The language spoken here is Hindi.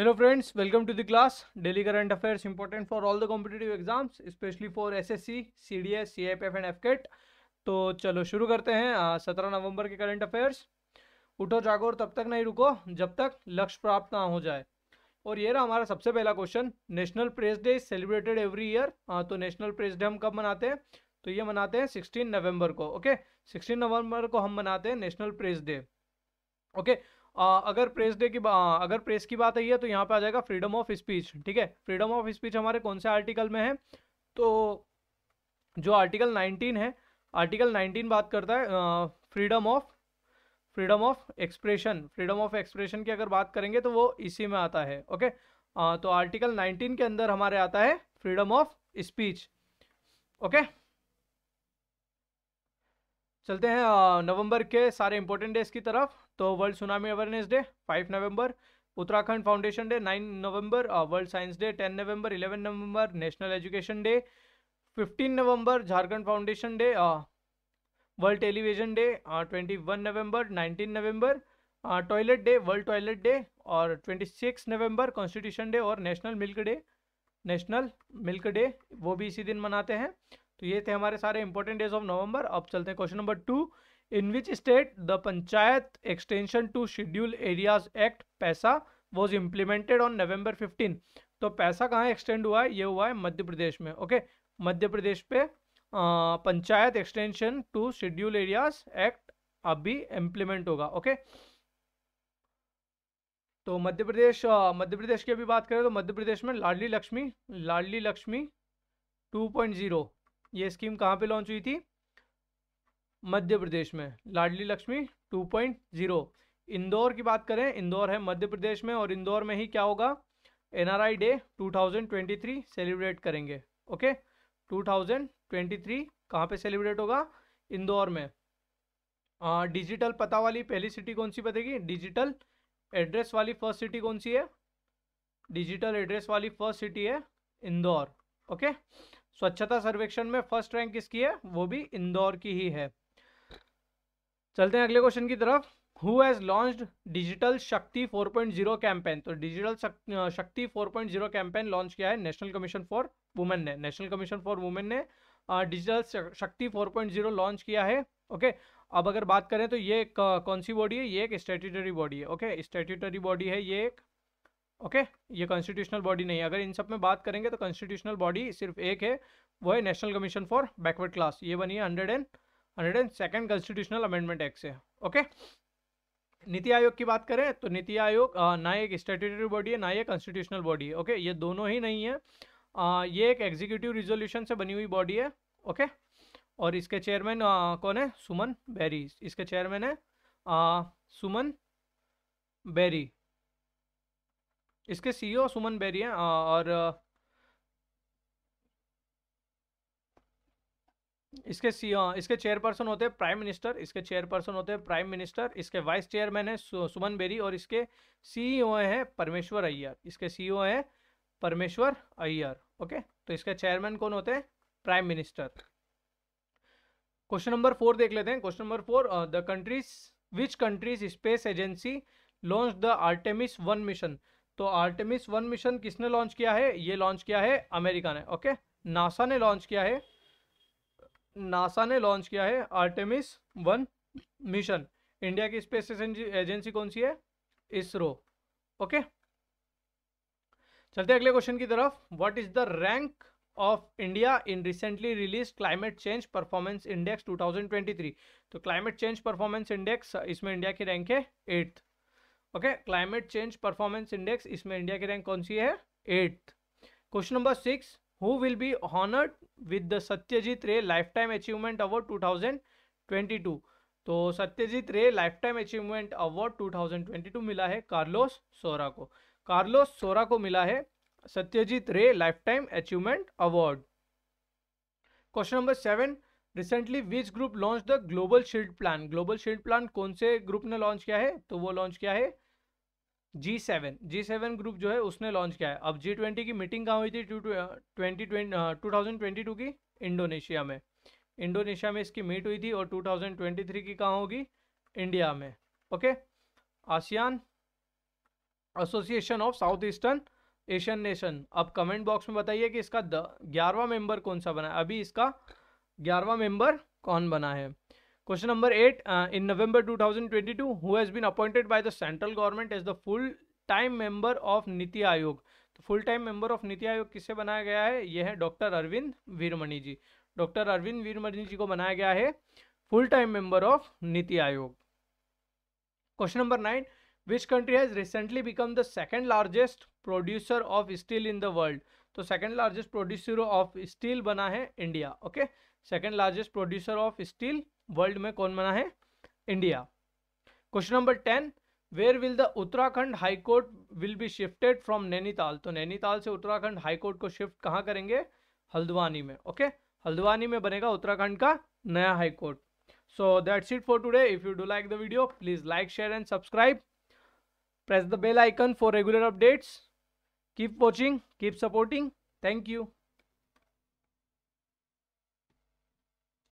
Hello friends welcome to the class daily current affairs important for all the competitive exams specially for SSC, CDS, CIPF and AFCAT तो चलो शुरू करते हैं सत्रह नवंबर के करंट अफेयर्स उठो जागो और तब तक नहीं रुको जब तक लक्ष्य प्राप्त ना हो जाए और ये रहा हमारा सबसे पहला question national press day celebrated every year तो नेशनल प्रेस डे हम कब मनाते हैं तो ये मनाते हैं सिक्सटीन नवम्बर को ओके सिक्सटीन नवम्बर को हम मनाते हैं national press day okay okay? अगर प्रेस डे की अगर प्रेस की बात आई है तो यहाँ पे आ जाएगा फ्रीडम ऑफ स्पीच ठीक है फ्रीडम ऑफ स्पीच हमारे कौन से आर्टिकल में है तो जो आर्टिकल 19 है आर्टिकल 19 बात करता है freedom of freedom of expression freedom of expression की अगर बात करेंगे तो वो इसी में आता है ओके आ, तो आर्टिकल 19 के अंदर हमारे आता है फ्रीडम ऑफ स्पीच ओके चलते हैं नवंबर के सारे इंपॉर्टेंट डेज की तरफ तो वर्ल्ड सुनामी अवेयरनेस डे 5 नवंबर उत्तराखंड फाउंडेशन डे 9 नवंबर वर्ल्ड साइंस डे 10 नवंबर 11 नवंबर नेशनल एजुकेशन डे 15 नवंबर Jharkhand foundation day world television day 21 नवंबर 19 नवंबर toilet day world toilet day और 26 नवंबर कॉन्स्टिट्यूशन डे और national milk day national milk day वो भी इसी दिन मनाते हैं तो ये थे हमारे सारे इंपॉर्टेंट डेज ऑफ नवंबर अब चलते हैं question number two in which state the panchayat extension to scheduled areas act PESA was implemented on November fifteen तो पैसा कहाँ एक्सटेंड हुआ है ये हुआ है मध्य प्रदेश में ओके मध्य प्रदेश पे आ, panchayat extension to scheduled areas act अभी इम्प्लीमेंट होगा ओके तो मध्य प्रदेश मध्य प्रदेश की अभी बात करें तो मध्य प्रदेश में लाडली लक्ष्मी लाडली लक्ष्मी ये स्कीम कहाँ पे लॉन्च हुई थी मध्य प्रदेश में लाडली लक्ष्मी 2.0 इंदौर की बात करें इंदौर है मध्य प्रदेश में और इंदौर में ही क्या होगा एनआरआई डे 2023 सेलिब्रेट करेंगे ओके 2023 कहाँ पे सेलिब्रेट होगा इंदौर में डिजिटल पता वाली पहली सिटी कौन सी बतेगी डिजिटल एड्रेस वाली फर्स्ट सिटी कौन सी है डिजिटल एड्रेस वाली फर्स्ट सिटी है इंदौर ओके स्वच्छता सर्वेक्षण में फर्स्ट रैंक किसकी है वो भी इंदौर की ही है चलते हैं अगले क्वेश्चन की तरफ who has launched digital Shakti 4.0 campaign तो डिजिटल शक्ति 4.0 कैंपेन लॉन्च किया है नेशनल कमीशन फॉर वुमेन ने नेशनल कमीशन फॉर वुमेन ने डिजिटल शक्ति 4.0 लॉन्च किया है ओके अब अगर बात करें तो ये कौन सी बॉडी है ये एक स्टेट्यूटरी बॉडी है ओके स्टेट्यूटरी बॉडी है ये एक ओके ये कॉन्स्टिट्यूशनल बॉडी नहीं है अगर इन सब में बात करेंगे तो कॉन्स्टिट्यूशनल बॉडी सिर्फ एक है वो है national commission for backward class ये बनी है hundred and hundred and second constitutional amendment act से ओके नीति आयोग की बात करें तो नीति आयोग ना एक स्टेट्यूटरी बॉडी है ना ये कॉन्स्टिट्यूशनल बॉडी है ओके ये दोनों ही नहीं है आ, ये एक एग्जीक्यूटिव रिजोल्यूशन से बनी हुई बॉडी है ओके और इसके चेयरमैन कौन है सुमन बैरी इसके चेयरमैन है आ, सुमन बेरी इसके सीईओ e सुमन बेरी हैं और इसके सी इसके चेयरपर्सन होते हैं प्राइम मिनिस्टर इसके चेयरपर्सन होते हैं प्राइम मिनिस्टर इसके वाइस चेयरमैन है सुमन बेरी और इसके सीईओ हैं परमेश्वर अय्यर इसके सीईओ e हैं परमेश्वर अय्यर ओके तो इसके चेयरमैन कौन होते हैं prime minister question number four देख लेते हैं question number four the countries which countries space agency launch the Artemis one mission तो आर्टेमिस वन मिशन किसने लॉन्च किया है ये लॉन्च किया है अमेरिका ने ओके नासा ने लॉन्च किया है नासा ने लॉन्च किया है आर्टेमिस वन मिशन इंडिया की स्पेस एजेंसी कौन सी है इसरो ओके चलते अगले क्वेश्चन की तरफ what is the rank of India in recently release climate change performance index 2023 तो क्लाइमेट चेंज परफॉर्मेंस इंडेक्स इसमें इंडिया की रैंक है eighth okay climate change performance index इसमें इंडिया की रैंक कौन सी है eight question number six who will be honoured with the Satyajit Ray lifetime achievement award two thousand twenty two तो Satyajit Ray lifetime achievement award 2022 मिला है कार्लोस सोरा को कार्लोस सोरा को मिला है Satyajit Ray lifetime achievement award question number seven recently which group launch the global shield plan global shield plan कौन से ग्रुप ने लॉन्च किया है तो वो लॉन्च किया है G seven G seven group जो है उसने लॉन्च किया है अब जी ट्वेंटी की मीटिंग कहाँ हुई थी two twenty two thousand twenty two की इंडोनेशिया में इंडोनेशिया में इसकी मीट हुई थी और टू थाउजेंड ट्वेंटी थ्री की कहाँ होगी इंडिया में okay ASEAN association of south eastern Asian nation अब कमेंट बॉक्स में बताइए कि इसका ग्यारहवा मेंबर कौन सा बना है अभी इसका ग्यारहवा मेंबर कौन बना है question number eight in November 2022 who has been appointed by the central government as the full time member of NITI Aayog तो full time member of NITI आयोग किससे बनाया गया है यह है डॉक्टर अरविंद वीरमणि जी डॉक्टर अरविंद वीरमणि जी को बनाया गया है full time member of NITI Aayog question number nine which country has recently become the second largest producer of steel in the world तो second largest producer of steel बना है India okay second largest producer of steel world में कौन बना है India question number ten where will the Uttarakhand high court will be shifted from Nainital तो नैनीताल से उत्तराखंड हाईकोर्ट को शिफ्ट कहाँ करेंगे हल्द्वानी में ओके okay? हल्द्वानी में बनेगा उत्तराखंड का नया high court so that's it for today if you do like the video please like share and subscribe press the bell icon for regular updates keep watching keep supporting thank you